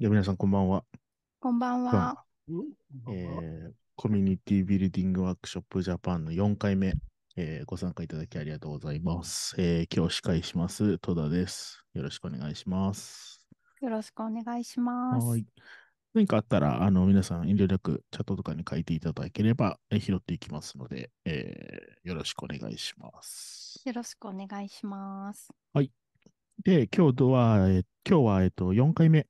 で皆さん、こんばんは。こんばんは。えー、コミュニティビルディングワークショップジャパンの4回目、えー、ご参加いただきありがとうございます。えー、今日司会します、戸田です。よろしくお願いします。よろしくお願いします。はい。何かあったら、あの、皆さん遠慮なくチャットとかに書いていただければ、え拾っていきますので、えー、よろしくお願いします。よろしくお願いします。はい。で、今日は、え今日は、えっ、と、4回目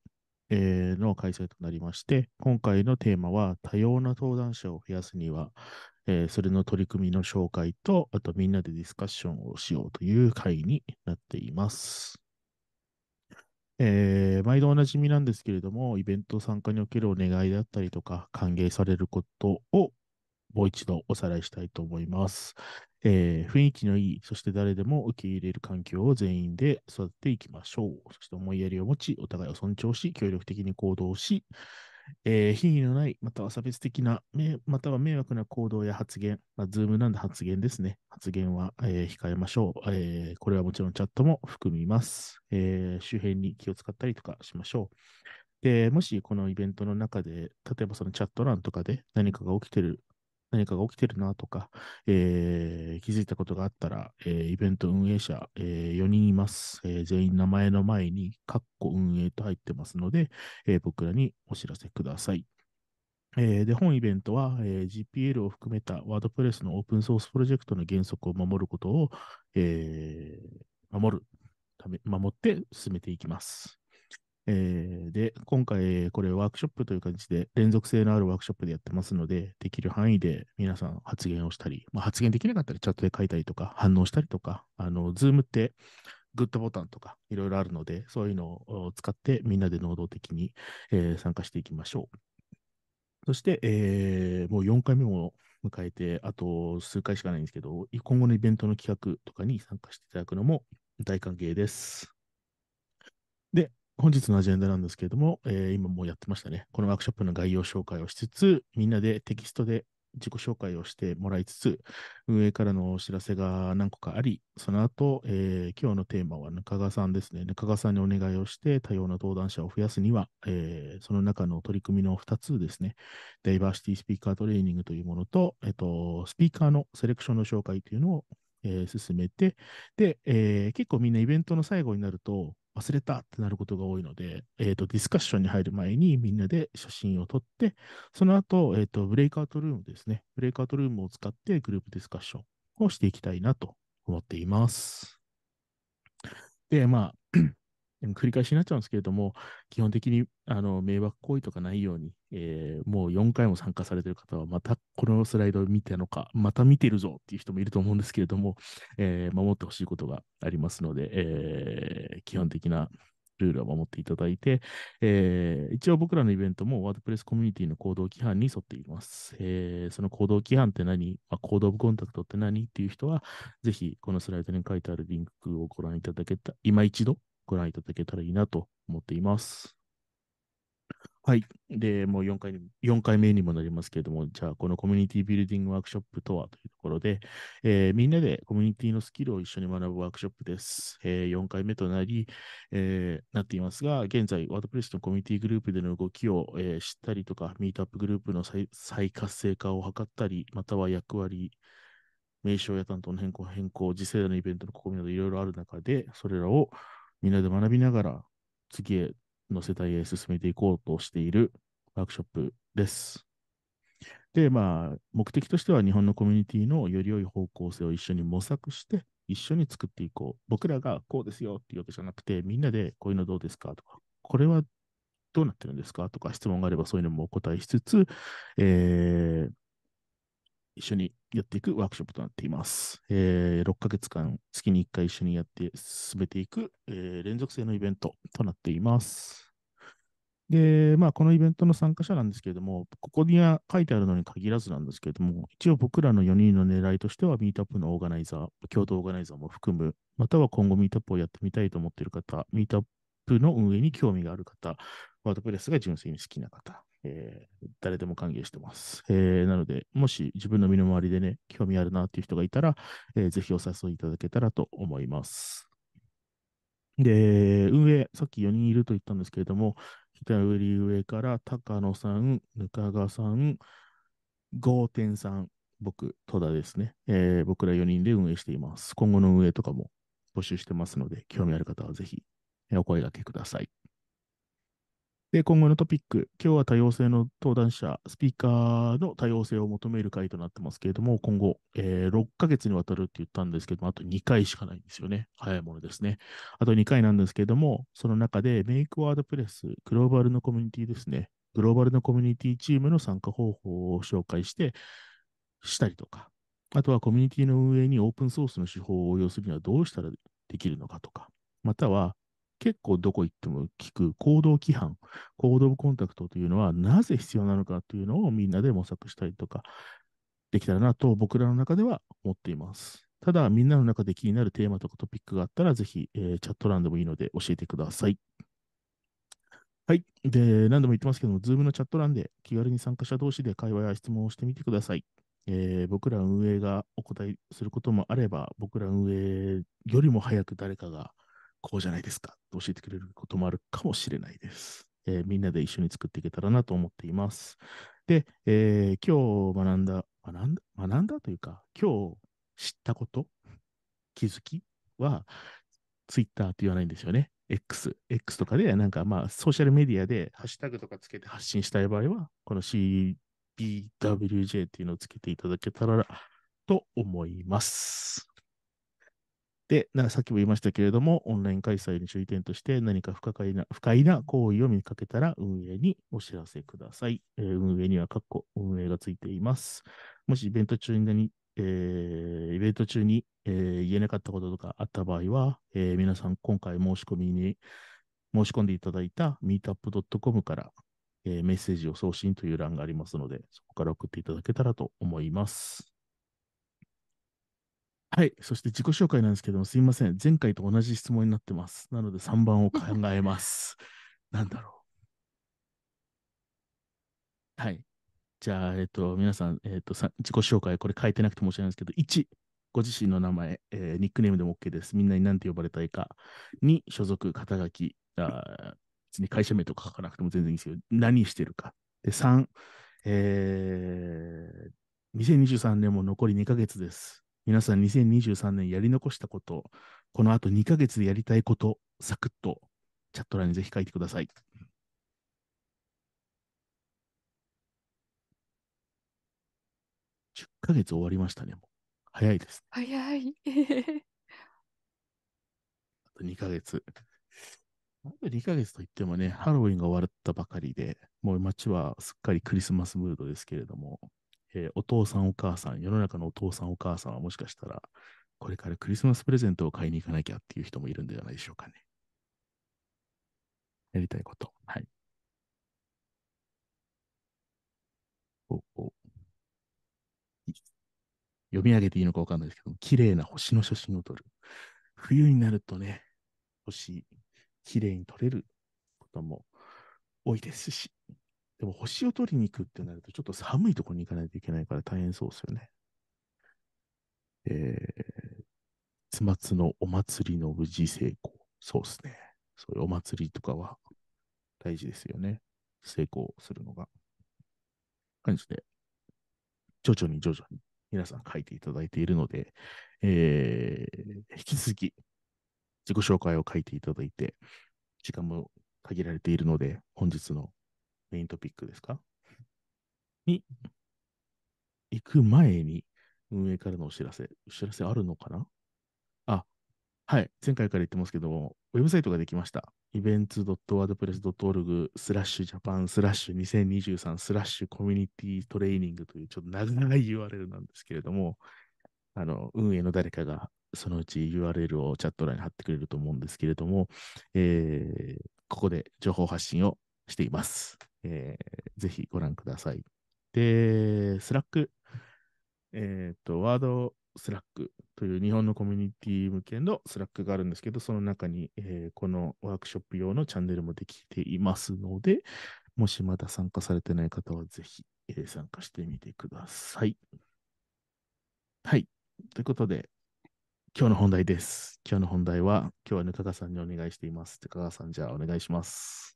えー、の開催となりまして、今回のテーマは多様な登壇者を増やすには、えー、それの取り組みの紹介と、あとみんなでディスカッションをしようという会になっています。えー、毎度おなじみなんですけれども、イベント参加におけるお願いだったりとか、歓迎されることをもう一度おさらいしたいと思います。えー、雰囲気のいい、そして誰でも受け入れる環境を全員で育てていきましょう。そして思いやりを持ち、お互いを尊重し、協力的に行動し、えー、品位のない、または差別的な、または迷惑な行動や発言、まあ、ズームなんで発言ですね。発言は、えー、控えましょう、えー、これはもちろんチャットも含みます、え周辺に気を使ったりとかしましょう。で、もしこのイベントの中で、例えばそのチャット欄とかで何かが起きてる何かが起きてるなとか、えー、気づいたことがあったら、えー、イベント運営者、えー、4人います、えー、全員名前の前に、カッコ運営と入ってますので、えー、僕らにお知らせください。えー、で、本イベントは、えー、GPL を含めたワードプレスのオープンソースプロジェクトの原則を守ることを、えー、守るため、守って進めていきます。えー、で、今回、これワークショップという感じで、連続性のあるワークショップでやってますので、できる範囲で皆さん発言をしたり、まあ、発言できなかったらチャットで書いたりとか、反応したりとか、あの、ズームってグッドボタンとかいろいろあるので、そういうのを使ってみんなで能動的に、えー、参加していきましょう。そして、えー、もう4回目も迎えて、あと数回しかないんですけど、今後のイベントの企画とかに参加していただくのも大歓迎です。で、本日のアジェンダなんですけれども、えー、今もうやってましたね。このワークショップの概要紹介をしつつ、みんなでテキストで自己紹介をしてもらいつつ、運営からのお知らせが何個かあり、その後、えー、今日のテーマは中川さんですね。中川さんにお願いをして、多様な登壇者を増やすには、えー、その中の取り組みの2つですね、ダイバーシティスピーカートレーニングというものと、えっ、ー、と、スピーカーのセレクションの紹介というのを、え進めて、で、え結構みんなイベントの最後になると、忘れたってなることが多いので、えーと、ディスカッションに入る前にみんなで写真を撮って、その後、えーとブレイクアウトルームですね。ブレイクアウトルームを使ってグループディスカッションをしていきたいなと思っています。で、まあ、繰り返しになっちゃうんですけれども、基本的にあの迷惑行為とかないように、えー、もう4回も参加されてる方は、またこのスライドを見たのか、また見てるぞっていう人もいると思うんですけれども、えー、守ってほしいことがありますので、えー、基本的なルールを守っていただいて、えー、一応僕らのイベントもワードプレスコミュニティの行動規範に沿っています。えー、その行動規範って何、まあ、コードオブコンタクトって何っていう人は、ぜひこのスライドに書いてあるリンクをご覧いただけた、今一度ご覧いただけたらいいなと思っています。はい。で、もう4回 ,4 回目にもなりますけれども、じゃあ、このコミュニティビルディングワークショップとはというところで、えー、みんなでコミュニティのスキルを一緒に学ぶワークショップです。えー、4回目となり、えー、なっていますが、現在、ワードプレスのコミュニティグループでの動きを、え知ったりとか、ミートアップグループの再活性化を図ったり、または役割、名称や担当の変更、変更、次世代のイベントの試みなどいろいろある中で、それらをみんなで学びながら、次への世帯へ進めていこうとしているワークショップです。で、まあ、目的としては日本のコミュニティのより良い方向性を一緒に模索して、一緒に作っていこう。僕らがこうですよっていうわけじゃなくて、みんなでこういうのどうですかとか、これはどうなってるんですかとか質問があればそういうのもお答えしつつ、えー、一緒にやっていくワークショップとなっています。えー、6ヶ月間、月に1回一緒にやって進めていく、えー、連続性のイベントとなっています。で、まあ、このイベントの参加者なんですけれども、ここには書いてあるのに限らずなんですけれども、一応僕らの4人の狙いとしては、ミートアップのオーガナイザー、共同オーガナイザーも含む、または今後ミートアップをやってみたいと思っている方、ミートアップの運営に興味がある方、ワードプレスが純粋に好きな方、えー、誰でも歓迎してます、えー、なので、もし自分の身の回りでね、興味あるなっていう人がいたら、えー、ぜひお誘いいただけたらと思います。で、運営、さっき4人いると言ったんですけれども、左上から高野さん、額賀さん、テンさん、僕、戸田ですね、えー、僕ら4人で運営しています。今後の運営とかも募集してますので、興味ある方はぜひお声がけください。で、今後のトピック、今日は多様性の登壇者、スピーカーの多様性を求める会となってますけれども、今後、えー、6ヶ月にわたるって言ったんですけども、あと2回しかないんですよね。早いものですね。あと2回なんですけれども、その中でメイクワードプレス、グローバルのコミュニティですね。グローバルのコミュニティチームの参加方法を紹介して、したりとか、あとはコミュニティの運営にオープンソースの手法を応用するにはどうしたらできるのかとか、または結構どこ行っても聞く行動規範、行動コンタクトというのはなぜ必要なのかというのをみんなで模索したりとかできたらなと僕らの中では思っています。ただ、みんなの中で気になるテーマとかトピックがあったら、ぜひ、えー、チャット欄でもいいので教えてください。はい。で、何度も言ってますけども、Zoom のチャット欄で気軽に参加者同士で会話や質問をしてみてください。えー、僕ら運営がお答えすることもあれば、僕ら運営よりも早く誰かがこうじゃないですかと教えてくれることもあるかもしれないです。えー、みんなで一緒に作っていけたらなと思っています。で、えー、今日学んだ、学んだ、学んだというか、今日知ったこと、気づきは、Twitter って言わないんですよね。X、X とかで、なんかまあ、ソーシャルメディアでハッシュタグとかつけて発信したい場合は、この CBWJ っていうのをつけていただけたらと思います。で、さっきも言いましたけれども、オンライン開催に注意点として、何か不可解な、不快な行為を見かけたら、運営にお知らせください。えー、運営には、括弧運営がついています。もしイベント中に、えー、イベント中に、えー、言えなかったこととかあった場合は、えー、皆さん、今回申し込みに、申し込んでいただいた meetup.com から、えー、メッセージを送信という欄がありますので、そこから送っていただけたらと思います。はい。そして自己紹介なんですけども、すいません。前回と同じ質問になってます。なので3番を考えます。なんだろう。はい。じゃあ、えっと、皆さん、えっと、自己紹介、これ書いてなくて申し訳ないんですけど、1、ご自身の名前、えー、ニックネームでも OK です。みんなに何て呼ばれたいか。2、所属、肩書き。あ別に会社名とか書かなくても全然いいんですけど、何してるか。で、3、えー、2023年も残り2ヶ月です。皆さん2023年やり残したこと、この後2ヶ月でやりたいこと、サクッとチャット欄にぜひ書いてください。10ヶ月終わりましたね。早いです、早い。あと2ヶ月。あと2ヶ月といってもね、ハロウィンが終わったばかりで、もう街はすっかりクリスマスムードですけれども、えー、お父さんお母さん、世の中のお父さんお母さんはもしかしたら、これからクリスマスプレゼントを買いに行かなきゃっていう人もいるんではないでしょうかね。やりたいこと。はい。おお読み上げていいのかわかんないですけど、綺麗な星の写真を撮る。冬になるとね、星、綺麗に撮れることも多いですし、でも星を取りに行くってなると、ちょっと寒いところに行かないといけないから大変そうですよね。えー、まつのお祭りの無事成功。そうですね。そういうお祭りとかは大事ですよね。成功するのが。感じで、徐々に徐々に皆さん書いていただいているので、えー、引き続き自己紹介を書いていただいて、時間も限られているので、本日のメイントピックですか に行く前に運営からのお知らせ、お知らせあるのかなあ、はい、前回から言ってますけども、ウェブサイトができました。events.wordpress.org スラッシュジャパンスラッシュ2023スラッシュコミュニティトレーニングというちょっと長い URL なんですけれども、あの、運営の誰かがそのうち URL をチャット欄に貼ってくれると思うんですけれども、えー、ここで情報発信をしています。えー、ぜひご覧ください。で、スラック、えっ、ー、と、ワードスラックという日本のコミュニティ向けのスラックがあるんですけど、その中に、えー、このワークショップ用のチャンネルもできていますので、もしまだ参加されてない方はぜひ、えー、参加してみてください。はい。ということで、今日の本題です。今日の本題は、今日はぬかがさんにお願いしています。ぬかがさん、じゃあお願いします。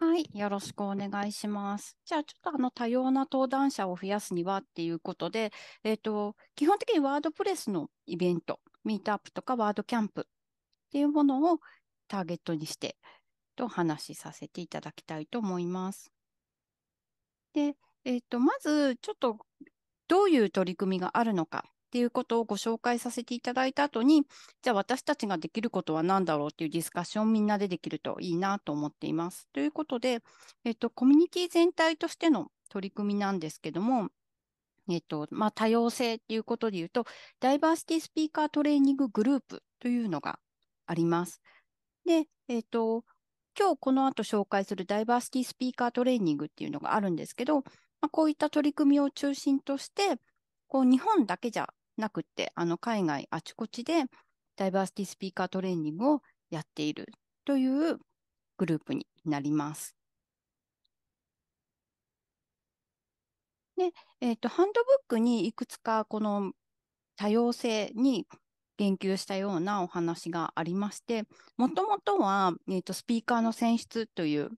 はい、よろしくお願いします。じゃあ、ちょっとあの多様な登壇者を増やすにはっていうことで、えっ、ー、と、基本的にワードプレスのイベント、ミートアップとかワードキャンプっていうものをターゲットにして、と話しさせていただきたいと思います。で、えっ、ー、と、まず、ちょっとどういう取り組みがあるのかっていうことをご紹介させていただいた後に、じゃあ私たちができることは何だろうっていうディスカッションをみんなでできるといいなと思っています。ということで、えっと、コミュニティ全体としての取り組みなんですけども、えっと、まあ、多様性っていうことで言うと、ダイバーシティスピーカートレーニンググループというのがあります。で、えっと、今日この後紹介するダイバーシティスピーカートレーニングっていうのがあるんですけど、まあ、こういった取り組みを中心として、こう日本だけじゃなくって、あの、海外あちこちでダイバーシティスピーカートレーニングをやっているというグループになります。で、えっ、ー、と、ハンドブックにいくつかこの多様性に言及したようなお話がありまして、もともとは、えっ、ー、と、スピーカーの選出という、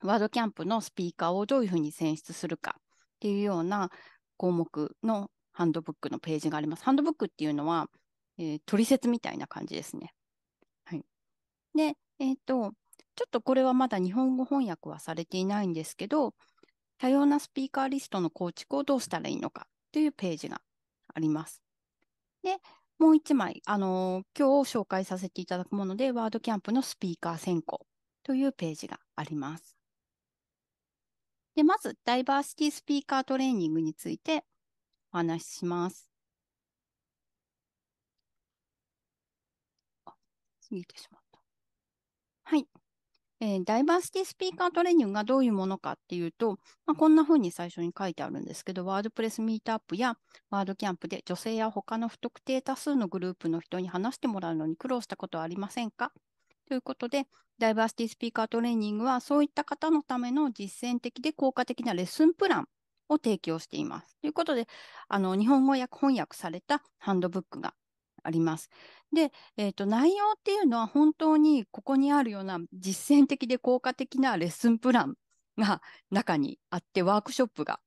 ワードキャンプのスピーカーをどういうふうに選出するかっていうような項目のハンドブックのページがあります。ハンドブックっていうのは、えー、取説みたいな感じですね。はい。で、えっ、ー、と、ちょっとこれはまだ日本語翻訳はされていないんですけど、多様なスピーカーリストの構築をどうしたらいいのかというページがあります。で、もう一枚、あのー、今日紹介させていただくもので、ワードキャンプのスピーカー選考というページがあります。で、まず、ダイバーシティスピーカートレーニングについてお話しします。あ、過ぎてしまった。はい。えー、ダイバーシティスピーカートレーニングがどういうものかっていうと、まあ、こんな風に最初に書いてあるんですけど、ワードプレスミートアップやワードキャンプで女性や他の不特定多数のグループの人に話してもらうのに苦労したことはありませんかということで、ダイバーシティスピーカートレーニングはそういった方のための実践的で効果的なレッスンプランを提供しています。ということで、あの日本語訳翻訳されたハンドブックがあります。で、えーと、内容っていうのは本当にここにあるような実践的で効果的なレッスンプランが中にあってワークショップが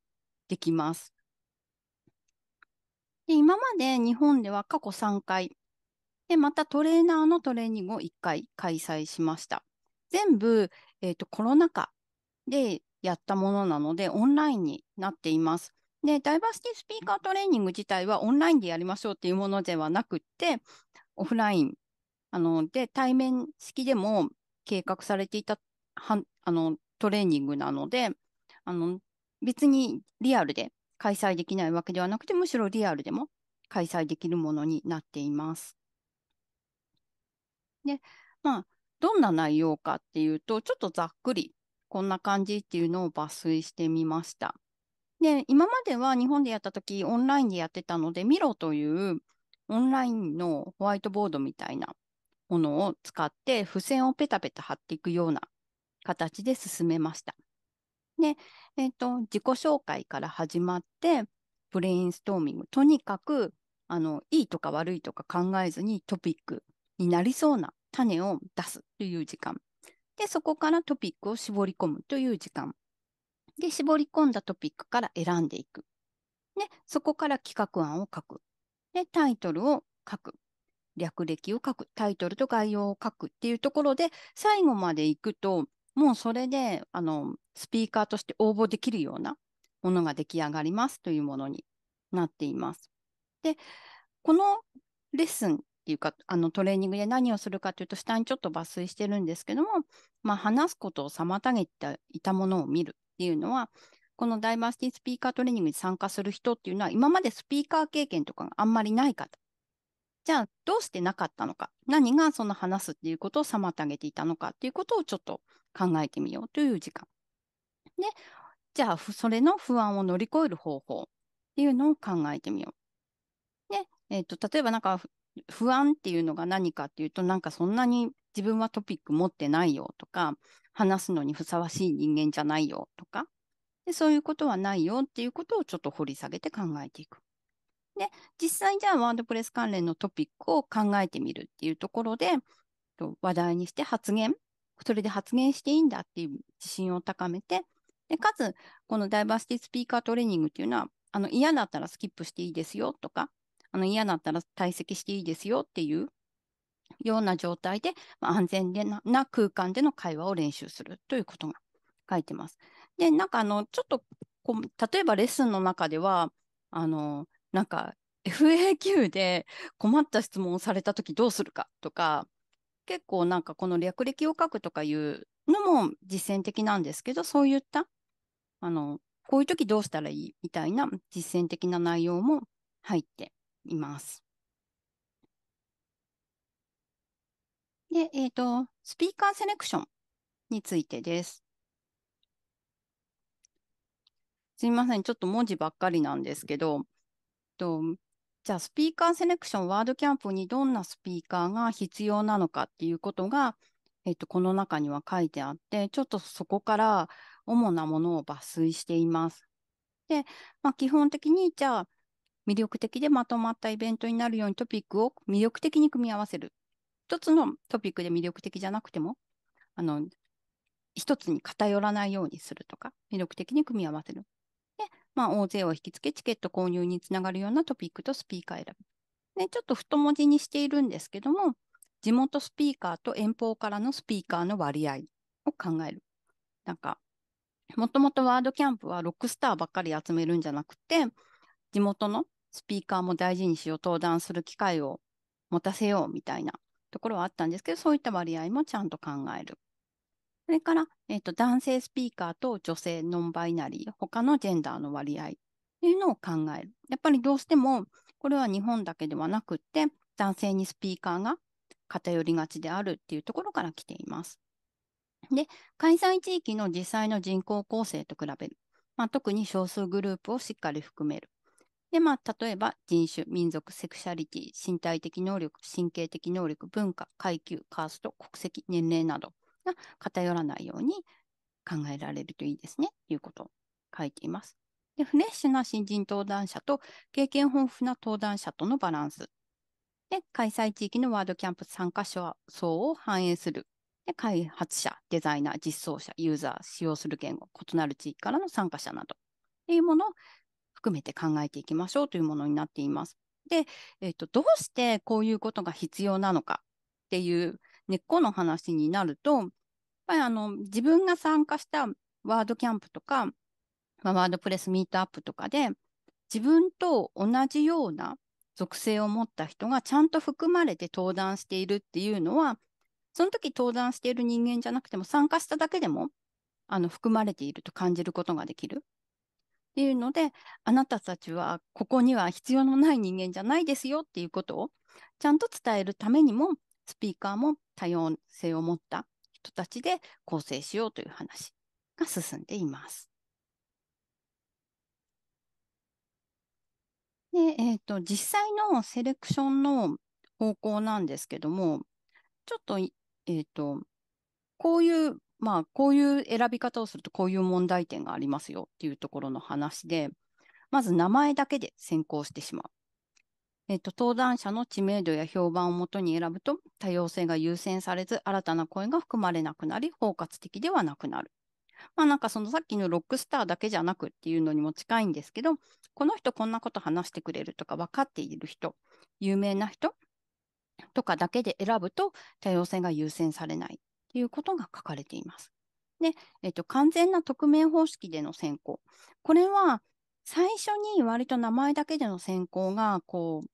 できます。で今まで日本では過去3回で、またトレーナーのトレーニングを1回開催しました。全部、えーと、とコロナ禍でやったものなので、オンラインになっています。で、ダイバーシティスピーカートレーニング自体はオンラインでやりましょうっていうものではなくって、オフライン、あの、で、対面式でも計画されていた、はあの、トレーニングなので、あの、別にリアルで開催できないわけではなくて、むしろリアルでも開催できるものになっています。で、まあ、どんな内容かっていうと、ちょっとざっくりこんな感じっていうのを抜粋してみました。で、今までは日本でやった時オンラインでやってたので、ミロというオンラインのホワイトボードみたいなものを使って、付箋をペタペタ貼っていくような形で進めました。で、えっ、ー、と、自己紹介から始まって、ブレインストーミング。とにかく、あの、いいとか悪いとか考えずにトピックになりそうな種を出すという時間。で、そこからトピックを絞り込むという時間。で、絞り込んだトピックから選んでいく。で、そこから企画案を書く。で、タイトルを書く。略歴を書く。タイトルと概要を書くっていうところで、最後まで行くと、もうそれで、あの、スピーカーとして応募できるようなものが出来上がりますというものになっています。で、このレッスンっていうか、あのトレーニングで何をするかというと、下にちょっと抜粋してるんですけども、まあ、話すことを妨げていたものを見るっていうのは、このダイバーシティスピーカートレーニングに参加する人っていうのは、今までスピーカー経験とかがあんまりない方。じゃあ、どうしてなかったのか。何がその話すっていうことを妨げていたのかっていうことをちょっと考えてみようという時間。で、じゃあ、それの不安を乗り越える方法っていうのを考えてみよう。で、えっ、ー、と、例えばなんか、不安っていうのが何かっていうと、なんかそんなに自分はトピック持ってないよとか、話すのにふさわしい人間じゃないよとか、でそういうことはないよっていうことをちょっと掘り下げて考えていく。で、実際じゃあワードプレス関連のトピックを考えてみるっていうところで、話題にして発言、それで発言していいんだっていう自信を高めて、でかつ、このダイバーシティスピーカートレーニングっていうのは、あの嫌だったらスキップしていいですよとか、あの嫌だったら退席していいですよっていうような状態で、ま安全でな空間での会話を練習するということが書いてます。で、なんかあの、ちょっとこう、例えばレッスンの中では、あの、なんか FAQ で困った質問をされた時どうするかとか、結構なんかこの略歴を書くとかいうのも実践的なんですけど、そういった、あの、こういう時どうしたらいいみたいな実践的な内容も入っています。で、えっ、ー、と、スピーカーセレクションについてです。すみません。ちょっと文字ばっかりなんですけど、とじゃあ、スピーカーセレクション、ワードキャンプにどんなスピーカーが必要なのかっていうことが、えっと、この中には書いてあって、ちょっとそこから主なものを抜粋しています。で、まあ、基本的に、じゃあ、魅力的でまとまったイベントになるようにトピックを魅力的に組み合わせる。一つのトピックで魅力的じゃなくても、あの、一つに偏らないようにするとか、魅力的に組み合わせる。で、まあ、大勢を引きつけ、チケット購入につながるようなトピックとスピーカー選ぶ。ちょっと太文字にしているんですけども、地元スピーカーと遠方からのスピーカーの割合を考える。なんか、もともとワードキャンプはロックスターばっかり集めるんじゃなくて、地元のスピーカーも大事にしよう、登壇する機会を持たせようみたいなところはあったんですけど、そういった割合もちゃんと考える。それから、えっ、と、男性スピーカーと女性ノンバイナリー、他のジェンダーの割合というのを考える。やっぱりどうしても、これは日本だけではなくって、男性にスピーカーが偏りがちであるっていうところから来ています。で、開催地域の実際の人口構成と比べる。まあ、特に少数グループをしっかり含める。で、まあ、例えば人種、民族、セクシャリティ、身体的能力、神経的能力、文化、階級、カースト、国籍、年齢などが偏らないように考えられるといいですね、ということを書いています。で、フレッシュな新人登壇者と経験豊富な登壇者とのバランス。で、開催地域のワードキャンプ参加者層を反映する。で、開発者、デザイナー、実装者、ユーザー、使用する言語、異なる地域からの参加者など。っていうものを含めて考えていきましょうというものになっています。で、えーと、どうしてこういうことが必要なのかっていう根っこの話になると、やっぱりあの自分が参加したワードキャンプとか、まあ、ワードプレスミートアップとかで、自分と同じような属性を持った人がちゃんと含まれて登壇しているっていうのは、その時登壇している人間じゃなくても参加しただけでもあの含まれていると感じることができる。っていうので、あなたたちはここには必要のない人間じゃないですよっていうことをちゃんと伝えるためにも、スピーカーも多様性を持った人たちで構成しようという話が進んでいます。で、えっ、ー、と、実際のセレクションの方向なんですけども、ちょっと、えっ、ー、と、こういうまあ、こういう選び方をするとこういう問題点がありますよっていうところの話で、まず名前だけで先行してしまう。えっと、登壇者の知名度や評判をもとに選ぶと、多様性が優先されず、新たな声が含まれなくなり、包括的ではなくなる。まあなんかそのさっきのロックスターだけじゃなくっていうのにも近いんですけど、この人こんなこと話してくれるとか分かっている人、有名な人とかだけで選ぶと多様性が優先されない。ということが書かれています。で、えっと、完全な匿名方式での選考。これは、最初に割と名前だけでの選考が、こう、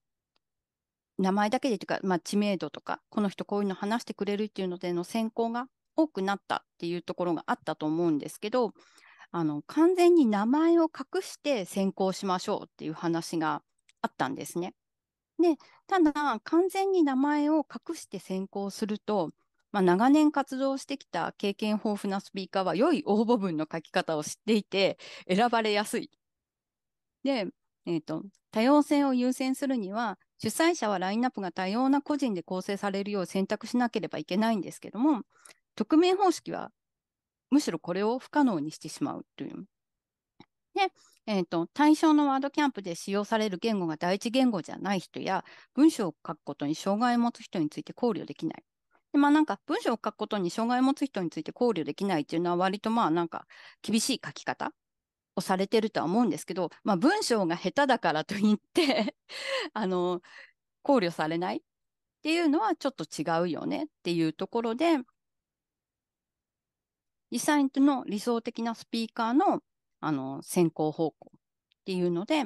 名前だけでというか、まあ、知名度とか、この人こういうの話してくれるっていうのでの選考が多くなったっていうところがあったと思うんですけど、あの、完全に名前を隠して選考しましょうっていう話があったんですね。で、ただ、完全に名前を隠して選考すると、まあ、長年活動してきた経験豊富なスピーカーは良い応募文の書き方を知っていて選ばれやすい。で、えーと、多様性を優先するには主催者はラインナップが多様な個人で構成されるよう選択しなければいけないんですけども匿名方式はむしろこれを不可能にしてしまうという。で、えーと対象のワードキャンプで使用される言語が第一言語じゃない人や文章を書くことに障害を持つ人について考慮できない。で、まあなんか文章を書くことに障害を持つ人について考慮できないっていうのは割とまあなんか厳しい書き方をされてるとは思うんですけど、まあ文章が下手だからといって あの、考慮されないっていうのはちょっと違うよねっていうところで、実際の理想的なスピーカーのあの選考方向っていうので、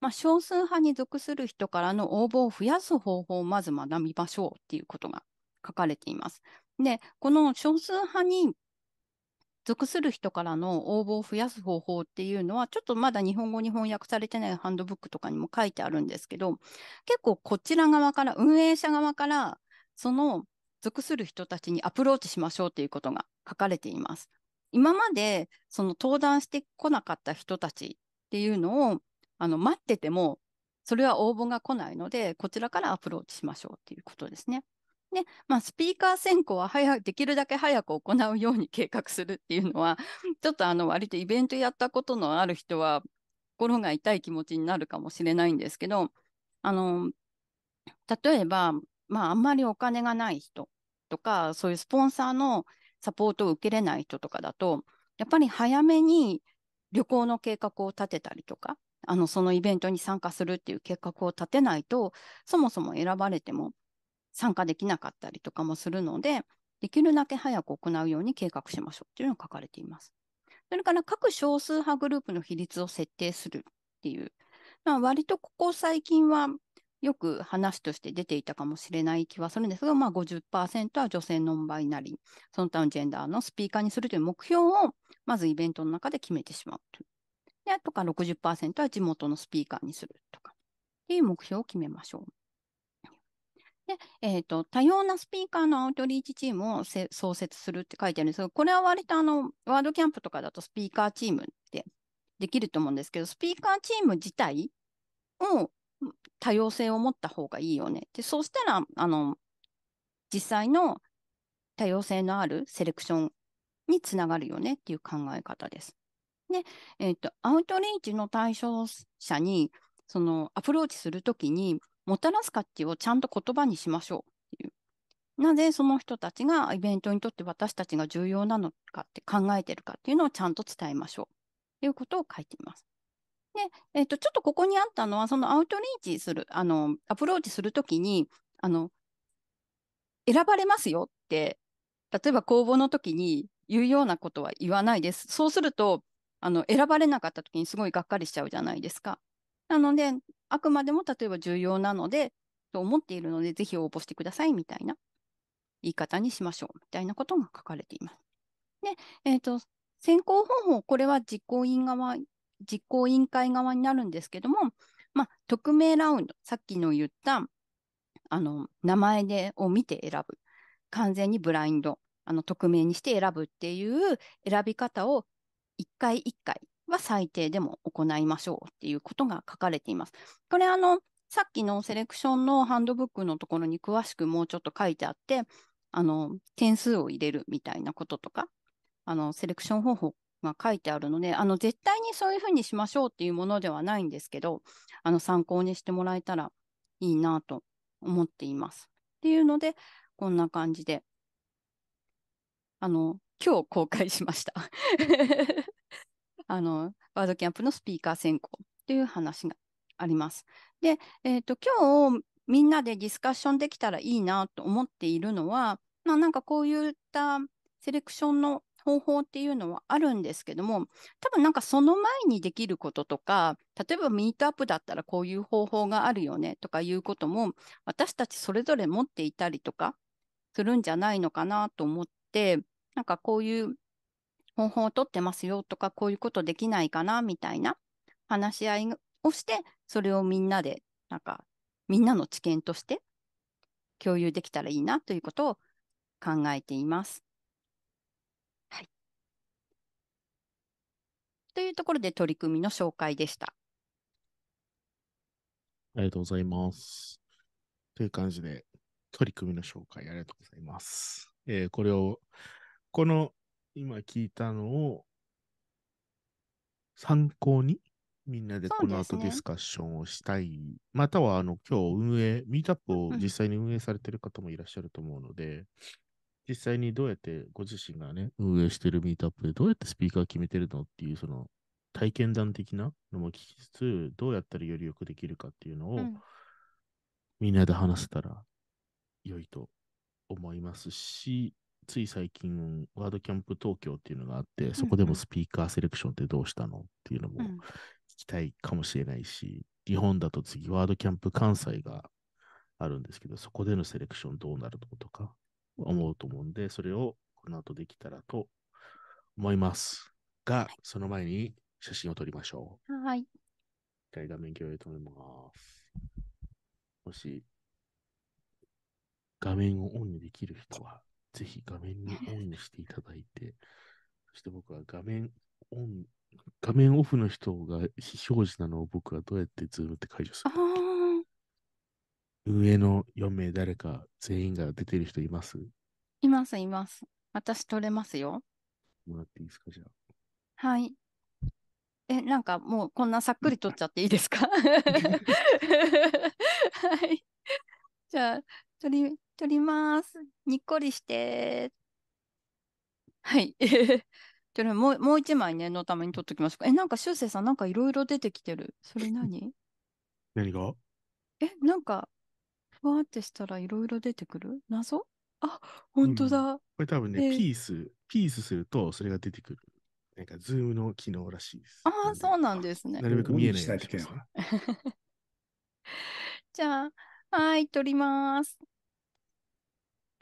まあ、少数派に属する人からの応募を増やす方法をまず学びましょうっていうことが書かれています。で、この少数派に属する人からの応募を増やす方法っていうのは、ちょっとまだ日本語に翻訳されてないハンドブックとかにも書いてあるんですけど、結構こちら側から、運営者側から、その属する人たちにアプローチしましょうということが書かれています。今までその登壇してこなかった人たちっていうのをあの待ってても、それは応募が来ないので、こちらからアプローチしましょうっていうことですね。で、まあ、スピーカー選考は早できるだけ早く行うように計画するっていうのは、ちょっとあの割とイベントやったことのある人は、心が痛い気持ちになるかもしれないんですけど、あの、例えば、まあ、あんまりお金がない人とか、そういうスポンサーのサポートを受けれない人とかだと、やっぱり早めに旅行の計画を立てたりとか、あの、そのイベントに参加するっていう計画を立てないと、そもそも選ばれても参加できなかったりとかもするので、できるだけ早く行うように計画しましょうっていうのが書かれています。それから各少数派グループの比率を設定するっていう、まあ、割とここ最近はよく話として出ていたかもしれない気はするんですが、まあ50、は女性ノンバイナリー、その他のジェンダーのスピーカーにするという目標を、まずイベントの中で決めてしまうという。で、あとか60%は地元のスピーカーにするとか、っていう目標を決めましょう。で、えっ、ー、と、多様なスピーカーのアウトリーチチームを創設するって書いてあるんですけど、これは割とあの、ワードキャンプとかだとスピーカーチームってできると思うんですけど、スピーカーチーム自体を多様性を持った方がいいよね。で、そうしたら、あの、実際の多様性のあるセレクションにつながるよねっていう考え方です。で、えっ、ー、と、アウトリーチの対象者に、その、アプローチするときに、もたらすいうをちゃんと言葉にしましょうっていう。なぜその人たちがイベントにとって私たちが重要なのかって考えてるかっていうのをちゃんと伝えましょうっていうことを書いています。で、えっ、ー、と、ちょっとここにあったのは、そのアウトリーチする、あの、アプローチするときに、あの、選ばれますよって、例えば公募の時に言うようなことは言わないです。そうすると、あの、選ばれなかった時にすごいがっかりしちゃうじゃないですか。なので、あくまでも例えば重要なので、と思っているので、ぜひ応募してくださいみたいな言い方にしましょうみたいなことも書かれています。で、えっ、ー、と、選考方法、これは実行委員側、実行委員会側になるんですけども、まあ、匿名ラウンド、さっきの言った、あの、名前でを見て選ぶ。完全にブラインド、あの、匿名にして選ぶっていう選び方を一回一回は最低でも行いましょうっていうことが書かれています。これあの、さっきのセレクションのハンドブックのところに詳しくもうちょっと書いてあって、あの、点数を入れるみたいなこととか、あの、セレクション方法が書いてあるので、あの、絶対にそういうふうにしましょうっていうものではないんですけど、あの、参考にしてもらえたらいいなと思っています。っていうので、こんな感じで、あの、今日公開しました。あの、ワードキャンプのスピーカー選考という話があります。で、えっ、ー、と、今日みんなでディスカッションできたらいいなと思っているのは、まあなんかこういったセレクションの方法っていうのはあるんですけども、多分なんかその前にできることとか、例えばミートアップだったらこういう方法があるよねとかいうことも、私たちそれぞれ持っていたりとかするんじゃないのかなと思って、なんかこういう方法を取ってますよとか、こういうことできないかな、みたいな話し合いをして、それをみんなで、なんか、みんなの知見として共有できたらいいなということを考えています。はい。というところで取り組みの紹介でした。ありがとうございます。という感じで、取り組みの紹介ありがとうございます。えー、これを、この今聞いたのを参考にみんなでこの後ディスカッションをしたい、ね、またはあの今日運営、ミートアップを実際に運営されてる方もいらっしゃると思うので、うん、実際にどうやってご自身がね、運営してるミートアップでどうやってスピーカー決めてるのっていうその体験談的なのも聞きつつ、どうやったらよりよくできるかっていうのを、うん、みんなで話せたら良いと思いますし、つい最近、ワードキャンプ東京っていうのがあって、そこでもスピーカーセレクションってどうしたのっていうのも聞きたいかもしれないし、うん、日本だと次、ワードキャンプ関西があるんですけど、そこでのセレクションどうなるのとか思うと思うんで、それをこの後できたらと思います。が、その前に写真を撮りましょう。はい。一回画面共有止めます。もし、画面をオンにできる人は、ぜひ画面にオンにしていただいて、そして僕は画面オン、画面オフの人が非表示なのを僕はどうやってズームって解除する上の4名誰か全員が出てる人いますいます、います。私取れますよ。もらっていいですか、じゃあ。はい。え、なんかもうこんなさっくり取っちゃっていいですか はい。じゃあ、とり、撮ります。にっこりして。はい。もう、もう一枚念のために撮っときますか。え、なんか、しゅうせいさん、なんかいろいろ出てきてる。それ何 何がえ、なんか、ふわってしたらいろいろ出てくる謎あ、本当だ、うん、これ多分ね、えー、ピース、ピースすると、それが出てくる。なんか、ズームの機能らしいです。ああ、そうなんですね。なるべく見えないようにします。じゃあ、はい、撮ります。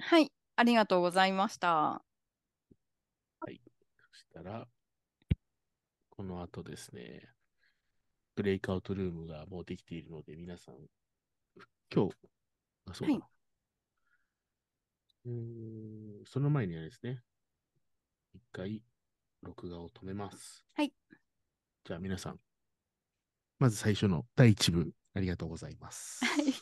はい、ありがとうございました。はい。そしたら、この後ですね、ブレイクアウトルームがもうできているので、皆さん、今日、あ、そうか。はい、んその前にはですね、一回、録画を止めます。はい。じゃあ皆さん、まず最初の第1部、ありがとうございます。はい。